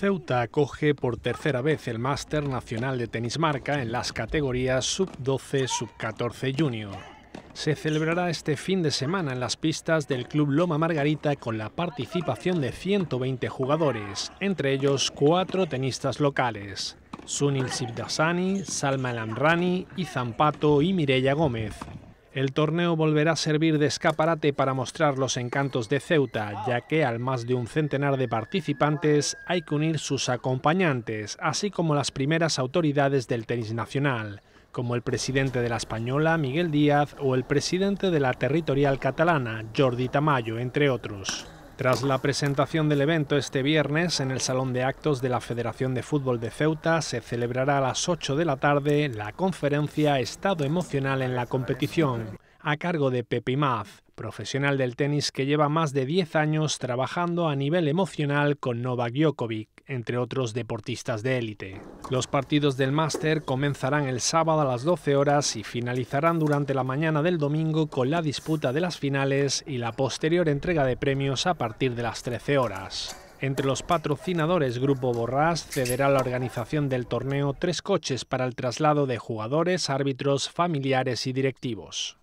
Ceuta acoge por tercera vez el Máster Nacional de Tenis Marca en las categorías Sub-12, Sub-14 Junior. Se celebrará este fin de semana en las pistas del Club Loma Margarita con la participación de 120 jugadores, entre ellos cuatro tenistas locales, Sunil Sibdasani, Salma Lamrani, Izampato y Mireya Gómez, el torneo volverá a servir de escaparate para mostrar los encantos de Ceuta, ya que al más de un centenar de participantes hay que unir sus acompañantes, así como las primeras autoridades del tenis nacional, como el presidente de la española, Miguel Díaz, o el presidente de la territorial catalana, Jordi Tamayo, entre otros. Tras la presentación del evento este viernes en el Salón de Actos de la Federación de Fútbol de Ceuta, se celebrará a las 8 de la tarde la conferencia Estado Emocional en la Competición, a cargo de Pepe Maz, profesional del tenis que lleva más de 10 años trabajando a nivel emocional con Novak Djokovic entre otros deportistas de élite. Los partidos del máster comenzarán el sábado a las 12 horas y finalizarán durante la mañana del domingo con la disputa de las finales y la posterior entrega de premios a partir de las 13 horas. Entre los patrocinadores, Grupo Borrás cederá a la organización del torneo tres coches para el traslado de jugadores, árbitros, familiares y directivos.